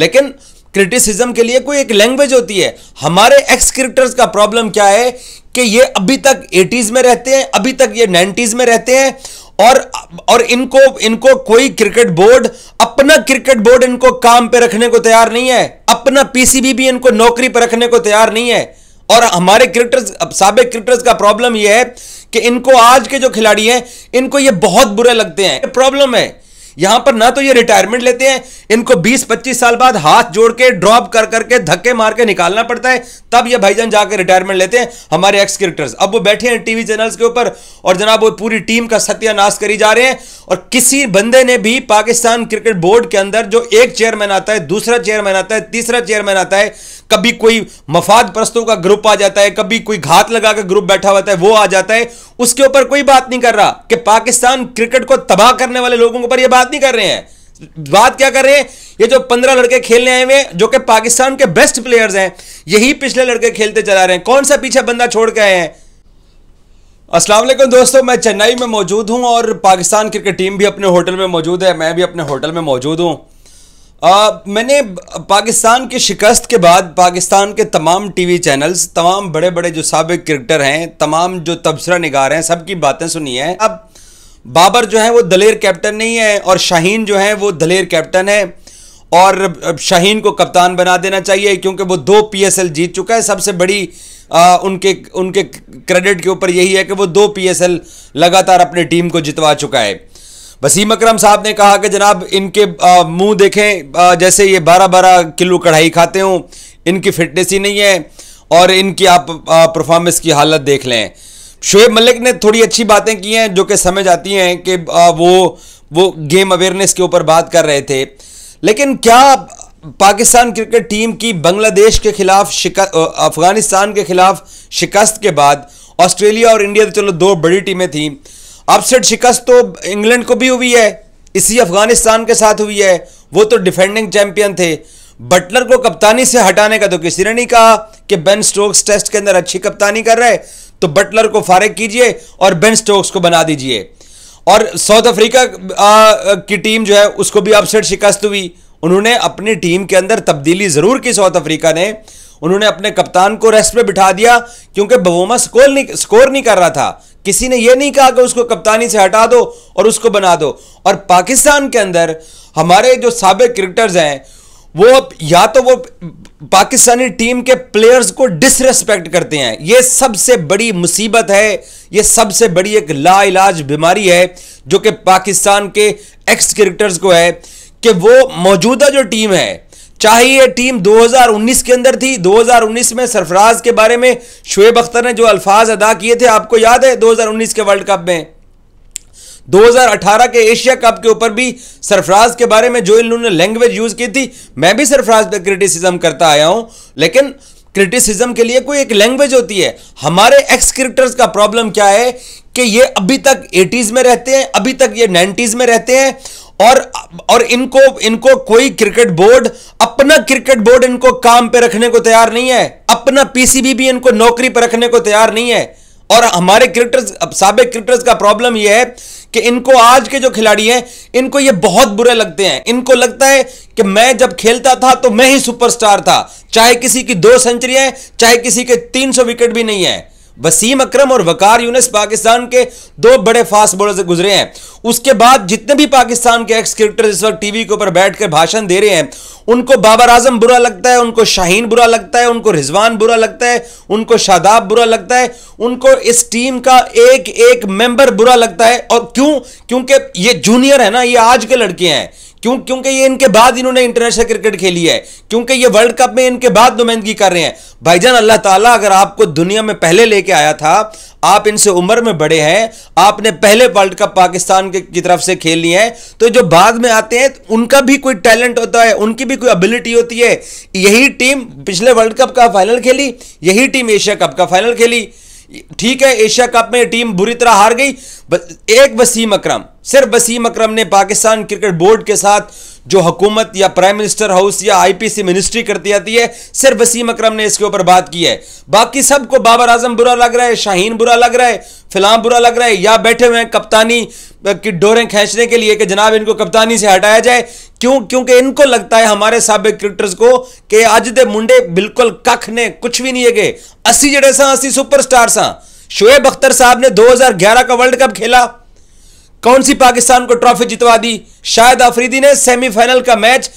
लेकिन क्रिटिसिज्म के लिए कोई एक लैंग्वेज होती है हमारे एक्स क्रिएटर्स का प्रॉब्लम क्या है कि ये अभी तक एटीज में रहते हैं अभी तक ये नाइन्टीज में रहते हैं और और इनको इनको कोई क्रिकेट बोर्ड अपना क्रिकेट बोर्ड इनको काम पे रखने को तैयार नहीं है अपना पीसीबी भी इनको नौकरी पर रखने को तैयार नहीं है और हमारे क्रिकेटर्स सबक क्रिकेटर्स का प्रॉब्लम यह है कि इनको आज के जो खिलाड़ी हैं इनको ये बहुत बुरे लगते हैं प्रॉब्लम है यहां पर ना तो ये रिटायरमेंट लेते हैं इनको 20-25 साल बाद हाथ जोड़ के ड्रॉप कर करके धक्के मार के निकालना पड़ता है तब ये भाईजान जाकर रिटायरमेंट लेते हैं हमारे एक्स क्रिकेटर्स अब वो बैठे हैं टीवी चैनल्स के ऊपर और जनाब वो पूरी टीम का सत्यानाश करी जा रहे हैं और किसी बंदे ने भी पाकिस्तान क्रिकेट बोर्ड के अंदर जो एक चेयरमैन आता है दूसरा चेयरमैन आता है तीसरा चेयरमैन आता है कभी कोई मफाद प्रस्तों का ग्रुप आ जाता है कभी कोई घात लगा के ग्रुप बैठा हुआ है वो आ जाता है उसके ऊपर कोई बात नहीं कर रहा कि पाकिस्तान क्रिकेट को तबाह करने वाले लोगों के ऊपर यह बात नहीं कर रहे हैं बात क्या कर रहे हैं ये जो पंद्रह लड़के खेलने आए हुए जो कि पाकिस्तान के बेस्ट प्लेयर्स हैं यही पिछले लड़के खेलते चला रहे हैं कौन सा पीछे बंदा छोड़ के आए हैं असलम दोस्तों मैं चेन्नई में मौजूद हूं और पाकिस्तान क्रिकेट टीम भी अपने होटल में मौजूद है मैं भी अपने होटल में मौजूद हूं आ, मैंने पाकिस्तान की शिकस्त के बाद पाकिस्तान के तमाम टीवी चैनल्स तमाम बड़े बड़े जो सबक क्रिकेटर हैं तमाम जो तबसरा निगार हैं सबकी बातें सुनी हैं अब बाबर जो है वो दलेर कैप्टन नहीं है और शाहीन जो है वो दलेर कैप्टन है और शाहीन को कप्तान बना देना चाहिए क्योंकि वो दो पीएसएल जीत चुका है सबसे बड़ी आ, उनके उनके क्रेडिट के ऊपर यही है कि वो दो पीएसएल लगातार अपने टीम को जितवा चुका है वसीम अक्रम साहब ने कहा कि जनाब इनके मुंह देखें आ, जैसे ये बारह बारह किलो कढ़ाई खाते हों इनकी फिटनेस ही नहीं है और इनकी आप परफॉर्मेंस की हालत देख लें शोएब मलिक ने थोड़ी अच्छी बातें की हैं जो कि समझ आती हैं कि आ, वो वो गेम अवेयरनेस के ऊपर बात कर रहे थे लेकिन क्या पाकिस्तान क्रिकेट टीम की बांग्लादेश के खिलाफ शिकस्त अफगानिस्तान के खिलाफ शिकस्त के बाद ऑस्ट्रेलिया और इंडिया तो चलो दो बड़ी टीमें थीं अपसेट शिकस्त तो इंग्लैंड को भी हुई है इसी अफगानिस्तान के साथ हुई है वो तो डिफेंडिंग चैंपियन थे बटलर को कप्तानी से हटाने का तो किसी ने नहीं कहा कि बेन स्टोक्स टेस्ट के अंदर अच्छी कप्तानी कर रहे तो बटलर को फारिग कीजिए और बेन स्टोक्स को बना दीजिए और साउथ अफ्रीका की टीम जो है उसको भी अपसेट शिकस्त हुई उन्होंने अपनी टीम के अंदर तब्दीली ज़रूर की साउथ अफ्रीका ने उन्होंने अपने कप्तान को रेस्ट पे बिठा दिया क्योंकि बवोमा स्कोर नहीं स्कोर नहीं कर रहा था किसी ने यह नहीं कहा कि उसको कप्तानी से हटा दो और उसको बना दो और पाकिस्तान के अंदर हमारे जो सबक क्रिकेटर्स हैं वो या तो वो पाकिस्तानी टीम के प्लेयर्स को डिसरेस्पेक्ट करते हैं ये सबसे बड़ी मुसीबत है ये सबसे बड़ी एक लाइलाज बीमारी है जो कि पाकिस्तान के एक्स क्रिकेटर्स को है कि वो मौजूदा जो टीम है चाहे ये टीम 2019 के अंदर थी 2019 में सरफराज के बारे में शुएब अख्तर ने जो अल्फाज अदा किए थे आपको याद है 2019 के वर्ल्ड कप में 2018 के एशिया कप के ऊपर भी सरफराज के बारे में जो इन्होंने लैंग्वेज यूज़ की थी मैं भी सरफराज पर क्रिटिसिज्म करता आया हूं लेकिन क्रिटिसिज्म के लिए कोई एक लैंग्वेज होती है हमारे एक्स क्रिक्टर्स का प्रॉब्लम क्या है कि ये अभी तक एटीज़ में रहते हैं अभी तक ये नाइन्टीज़ में रहते हैं और और इनको इनको कोई क्रिकेट बोर्ड अपना क्रिकेट बोर्ड इनको काम पे रखने को तैयार नहीं है अपना पीसीबी भी इनको नौकरी पर रखने को तैयार नहीं है और हमारे क्रिकेटर्स सबक क्रिकेटर्स का प्रॉब्लम यह है कि इनको आज के जो खिलाड़ी हैं इनको ये बहुत बुरे लगते हैं इनको लगता है कि मैं जब खेलता था तो मैं ही सुपरस्टार था चाहे किसी की दो सेंचुरी है चाहे किसी के 300 विकेट भी नहीं है वसीम अक्रम और वकार यूनिस पाकिस्तान के दो बड़े फास्ट बॉलर से गुजरे हैं उसके बाद जितने भी पाकिस्तान के एक्स क्रिकेटर इस वक्त टीवी के ऊपर बैठकर भाषण दे रहे हैं उनको बाबर आजम बुरा लगता है उनको शाहीन बुरा लगता है उनको रिजवान बुरा लगता है उनको शादाब बुरा लगता है उनको इस टीम का एक एक मेंबर बुरा लगता है और क्यों क्योंकि ये जूनियर है ना ये आज के लड़के हैं क्यों क्योंकि ये इनके बाद इन्होंने इंटरनेशनल क्रिकेट खेली है क्योंकि ये वर्ल्ड कप में इनके बाद नुमाइंदगी कर रहे हैं भाईजान अल्लाह ताला अगर आपको दुनिया में पहले लेके आया था आप इनसे उम्र में बड़े हैं आपने पहले वर्ल्ड कप पाकिस्तान के की तरफ से खेल लिया है तो जो बाद में आते हैं तो उनका भी कोई टैलेंट होता है उनकी भी कोई एबिलिटी होती है यही टीम पिछले वर्ल्ड कप का फाइनल खेली यही टीम एशिया कप का फाइनल खेली ठीक है एशिया कप में टीम बुरी तरह हार गई एक वसीम अक्रम सिर्फ वसीम अक्रम ने पाकिस्तान क्रिकेट बोर्ड के साथ जो हुकूमत या प्राइम मिनिस्टर हाउस या आईपीसी मिनिस्ट्री करती आती है सिर्फ वसीम अक्रम ने इसके ऊपर बात की है बाकी सबको बाबर आजम बुरा लग रहा है शाहीन बुरा लग रहा है फिलहाल बुरा लग रहा है या बैठे हुए हैं कप्तानी की डोरें खींचने के लिए कि जनाब इनको कप्तानी से हटाया जाए क्यों क्योंकि इनको लगता है हमारे सबक क्रिकेटर्स को कि अज दे मुंडे बिल्कुल कख ने कुछ भी नहीं है असी जड़े सी असी सुपरस्टार सा शोएब अख्तर साहब ने 2011 का वर्ल्ड कप खेला कौन सी पाकिस्तान को ट्रॉफी जितवा दी शायद आफरीदी ने सेमीफाइनल का मैच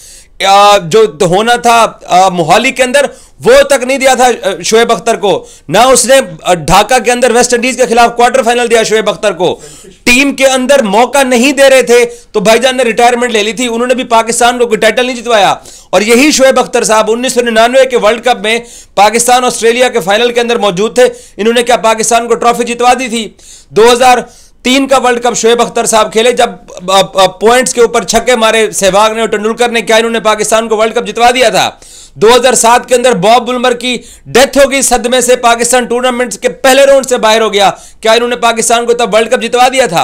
जो होना था मोहाली के अंदर वो तक नहीं दिया था शोएब अख्तर को ना उसने ढाका के अंदर वेस्ट इंडीज के खिलाफ क्वार्टर फाइनल दिया शोएब अख्तर को टीम के अंदर मौका नहीं दे रहे थे तो भाईजान ने रिटायरमेंट ले ली थी उन्होंने भी पाकिस्तान को टाइटल नहीं जितवाया और यही शोएब अख्तर साहब उन्नीस के वर्ल्ड कप में पाकिस्तान ऑस्ट्रेलिया के फाइनल के अंदर मौजूद थे इन्होंने क्या पाकिस्तान को ट्रॉफी जितवा दी थी दो तीन का वर्ल्ड कप शोएब अख्तर साहब खेले जब पॉइंट्स के ऊपर छक्के मारे सहवाग ने और तेंदुलकर ने क्या इन्होंने पाकिस्तान को वर्ल्ड कप जितवा दिया था 2007 के अंदर बॉब बुलमर की डेथ होगी सदमे से पाकिस्तान टूर्नामेंट के पहले राउंड से बाहर हो गया क्या इन्होंने पाकिस्तान को तब वर्ल्ड कप जितवा दिया था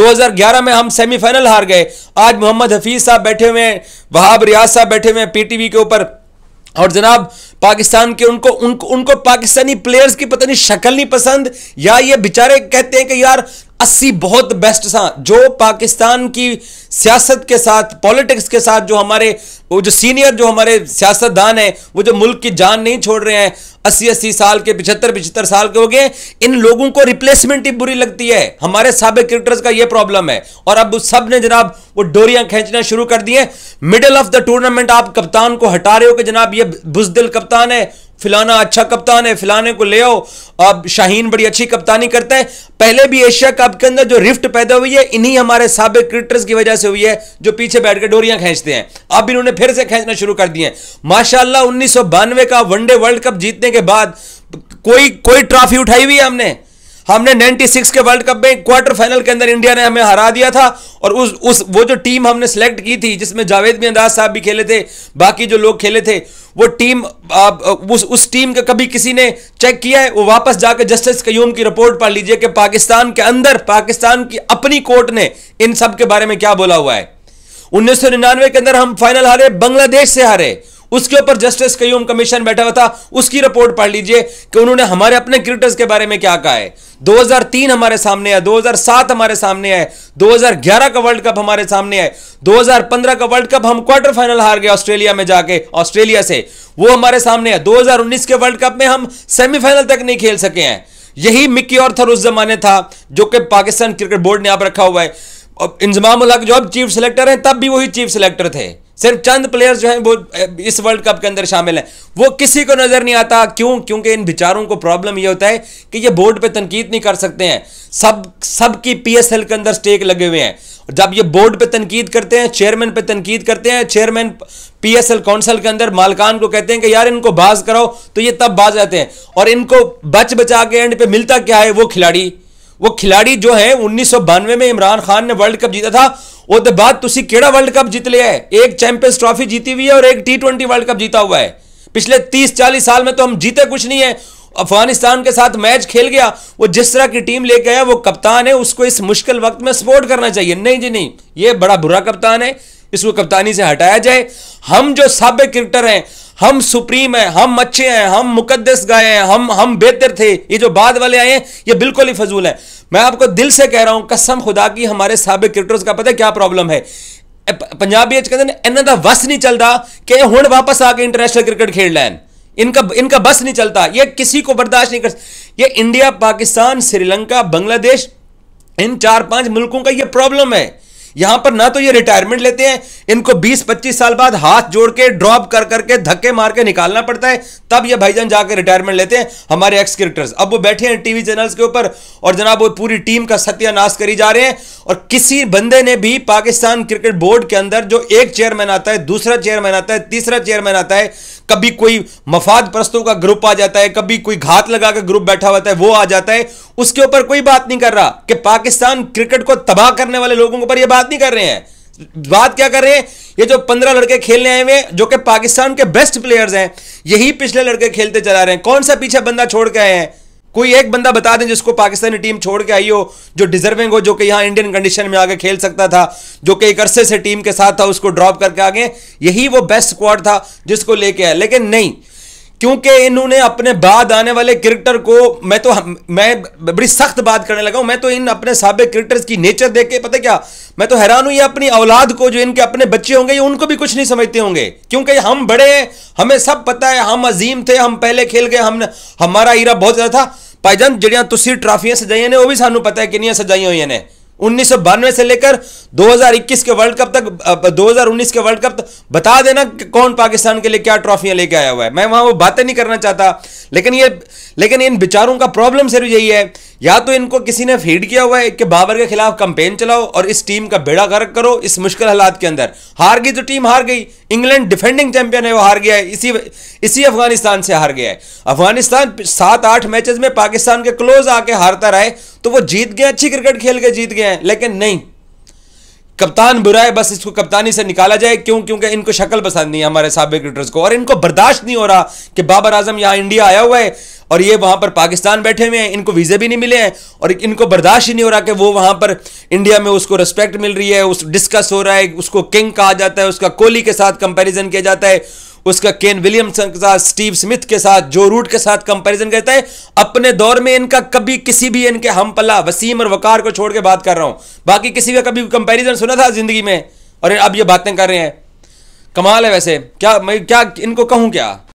2011 में हम सेमीफाइनल हार गए आज मोहम्मद हफीज साहब बैठे हुए हैं वहाब रियाज साहब बैठे हुए हैं पीटीवी के ऊपर और जनाब पाकिस्तान के उनको उनको उनको पाकिस्तानी प्लेयर्स की पता नहीं शक्ल नहीं पसंद या ये बेचारे कहते हैं कि यार अस्सी बहुत बेस्ट था जो पाकिस्तान की सियासत के साथ पॉलिटिक्स के साथ जो हमारे वो जो सीनियर जो हमारे सियासतदान हैं वो जो मुल्क की जान नहीं छोड़ रहे हैं अस्सी अस्सी साल के पिछहत्तर पिछहत्तर साल के हो गए इन लोगों को रिप्लेसमेंट ही बुरी लगती है हमारे सबक क्रिकेटर्स का ये प्रॉब्लम है और अब उस सब ने जनाब वो डोरियां खींचना शुरू कर दिए मिडल ऑफ द टूर्नामेंट आप कप्तान को हटा रहे हो कि जनाब ये बुजदिल कप्तान है फिलाना अच्छा कप्तान है फिलाने को ले आओ अब शाहीन बड़ी अच्छी कप्तानी करता है पहले भी एशिया कप के अंदर जो रिफ्ट पैदा हुई है इन्हीं हमारे सबक क्रिकेटर्स की वजह से हुई है जो पीछे बैठकर डोरियां खींचते हैं अब इन्होंने फिर से खींचना शुरू कर दिए माशाला उन्नीस का वनडे वर्ल्ड कप जीतने के बाद कोई कोई ट्रॉफी उठाई हुई है हमने हमने 96 के वर्ल्ड कप में क्वार्टर फाइनल के अंदर इंडिया ने हमें हरा दिया था और उस उस वो जो टीम हमने सेलेक्ट की थी जिसमें जावेद बिन राज साहब भी खेले थे बाकी जो लोग खेले थे वो टीम आ, उस उस टीम का कभी किसी ने चेक किया है वो वापस जाकर जस्टिस कयूम की रिपोर्ट पढ़ लीजिए कि पाकिस्तान के अंदर पाकिस्तान की अपनी कोर्ट ने इन सब के बारे में क्या बोला हुआ है उन्नीस के अंदर हम फाइनल हारे बांग्लादेश से हारे उसके ऊपर जस्टिस कयूम कमीशन बैठा हुआ था उसकी रिपोर्ट पढ़ लीजिए कि उन्होंने हमारे अपने क्रिकेटर्स के बारे में क्या कहा है 2003 हमारे सामने आया 2007 हमारे सामने आए 2011 का वर्ल्ड कप हमारे सामने आए 2015 का वर्ल्ड कप हम क्वार्टर फाइनल हार गए ऑस्ट्रेलिया में जाके ऑस्ट्रेलिया से वो हमारे सामने है 2019 के वर्ल्ड कप में हम सेमीफाइनल तक नहीं खेल सके हैं यही मिक्की ऑर्थर उस जमाने था जो कि पाकिस्तान क्रिकेट बोर्ड ने आप रखा हुआ है इंजमाम उल्ला जो अब चीफ सिलेक्टर हैं तब भी वही चीफ सिलेक्टर थे सिर्फ चंद प्लेयर्स जो हैं वो इस वर्ल्ड कप के अंदर शामिल हैं वो किसी को नज़र नहीं आता क्यों क्योंकि इन बेचारों को प्रॉब्लम ये होता है कि ये बोर्ड पे तनकीद नहीं कर सकते हैं सब सब की पीएसएल के अंदर स्टेक लगे हुए हैं जब ये बोर्ड पे तनकीद करते हैं चेयरमैन पे तनकीद करते हैं चेयरमैन पीएसएल काउंसिल के अंदर मालकान को कहते हैं कि यार इनको बाज कराओ तो ये तब बाज आते हैं और इनको बच बचा के एंड पे मिलता क्या है वो खिलाड़ी वो खिलाड़ी जो है उन्नीस में इमरान खान ने वर्ल्ड कप जीता था ਉਹਦੇ ਬਾਅਦ ਤੁਸੀਂ ਕਿਹੜਾ वर्ल्ड कप जीत लिया है एक चैंपियंस ट्रॉफी जीती हुई है और एक ट्वेंटी वर्ल्ड कप जीता हुआ है पिछले तीस चालीस साल में तो हम जीते कुछ नहीं है अफगानिस्तान के साथ मैच खेल गया वो जिस तरह की टीम लेके आया वो कप्तान है उसको इस मुश्किल वक्त में सपोर्ट करना चाहिए नहीं जी नहीं ये बड़ा बुरा कप्तान है इसको कप्तानी से हटाया जाए हम जो सबक क्रिकेटर हैं हम सुप्रीम हैं हम अच्छे हैं हम मुकदस गए हैं हम हम बेहतर थे ये जो बाद वाले आए हैं ये बिल्कुल ही फजूल है मैं आपको दिल से कह रहा हूं कसम खुदा की हमारे सबक क्रिकेटर्स का पता है क्या प्रॉब्लम है पंजाबी कहते हैं इन्हों का बस नहीं चलता कि हूँ वापस आके इंटरनेशनल क्रिकेट खेल लैन इनका इनका बस नहीं चलता ये किसी को बर्दाश्त नहीं कर ये इंडिया पाकिस्तान श्रीलंका बांग्लादेश इन चार पांच मुल्कों का ये प्रॉब्लम है यहां पर ना तो ये रिटायरमेंट लेते हैं इनको 20-25 साल बाद हाथ जोड़ के ड्रॉप कर करके धक्के मार के निकालना पड़ता है तब ये भाईजान जाकर रिटायरमेंट लेते हैं हमारे एक्स क्रिकेटर्स अब वो बैठे हैं टीवी चैनल्स के ऊपर और जनाब वो पूरी टीम का सत्यानाश करी जा रहे हैं और किसी बंदे ने भी पाकिस्तान क्रिकेट बोर्ड के अंदर जो एक चेयरमैन आता है दूसरा चेयरमैन आता है तीसरा चेयरमैन आता है कभी कोई मफाद प्रस्तों का ग्रुप आ जाता है कभी कोई घात लगा कर ग्रुप बैठा हुआ है वो आ जाता है उसके ऊपर कोई बात नहीं कर रहा कि पाकिस्तान क्रिकेट को तबाह करने वाले लोगों के ऊपर यह बात नहीं कर रहे हैं बात क्या कर रहे हैं ये जो पंद्रह लड़के खेलने आए हुए जो कि पाकिस्तान के बेस्ट प्लेयर्स हैं यही पिछले लड़के खेलते चला रहे हैं कौन सा पीछे बंदा छोड़ के आए हैं कोई एक बंदा बता दें जिसको पाकिस्तानी टीम छोड़ के आई हो जो डिजर्विंग हो जो कि यहां इंडियन कंडीशन में आगे खेल सकता था जो कि एक अरसे से टीम के साथ था उसको ड्रॉप करके आगे यही वो बेस्ट स्क्वाड था जिसको लेके आया लेकिन नहीं क्योंकि इन्होंने अपने बाद आने वाले क्रिकेटर को मैं तो मैं बड़ी सख्त बात करने लगा हूं मैं तो इन अपने सबक क्रिकेटर्स की नेचर देख के पता क्या मैं तो हैरान हूं ये अपनी औलाद को जो इनके अपने बच्चे होंगे ये उनको भी कुछ नहीं समझते होंगे क्योंकि हम बड़े हैं हमें सब पता है हम अजीम थे हम पहले खेल गए हम हमारा ईरा बहुत ज्यादा था भाईजान जड़ियाँ तुसी ट्राफियां सजाइया ने वो भी सू पता है कि सजाइया हुई ने उन्नीस से लेकर 2021 के वर्ल्ड कप तक 2019 के वर्ल्ड कप तक बता देना कौन पाकिस्तान के लिए क्या ट्रॉफियां लेके आया हुआ है मैं वहां वो बातें नहीं करना चाहता लेकिन ये लेकिन इन बेचारों का प्रॉब्लम सिर्फ यही है या तो इनको किसी ने फीड किया हुआ है कि बाबर के खिलाफ कंपेन चलाओ और इस टीम का बेड़ा गर्क करो इस मुश्किल हालात के अंदर हार गई तो टीम हार गई इंग्लैंड डिफेंडिंग चैंपियन है वो हार गया है इसी इसी अफगानिस्तान से हार गया है अफगानिस्तान सात आठ मैचेस में पाकिस्तान के क्लोज आके हारता रहा तो वो जीत गए अच्छी क्रिकेट खेल के जीत गए लेकिन नहीं कप्तान बुरा है बस इसको कप्तानी से निकाला जाए क्यों क्योंकि इनको शक्ल पसंद नहीं है हमारे सबक क्रिकेटर्स को और इनको बर्दाश्त नहीं हो रहा कि बाबर आजम यहां इंडिया आया हुआ है और ये वहां पर पाकिस्तान बैठे हुए हैं इनको वीज़े भी नहीं मिले हैं और इनको बर्दाश्त ही नहीं हो रहा कि वो वहां पर इंडिया में उसको रिस्पेक्ट मिल रही है उस डिस्कस हो रहा है उसको किंग कहा जाता है उसका कोहली के साथ कंपेरिजन किया जाता है उसका केन विलियमसन के साथ स्टीव स्मिथ के साथ जो रूट के साथ कंपैरिजन करता है अपने दौर में इनका कभी किसी भी इनके हम पला वसीम और वकार को छोड़ के बात कर रहा हूं बाकी किसी का कभी कंपैरिजन सुना था जिंदगी में और अब ये बातें कर रहे हैं कमाल है वैसे क्या मैं क्या इनको कहूं क्या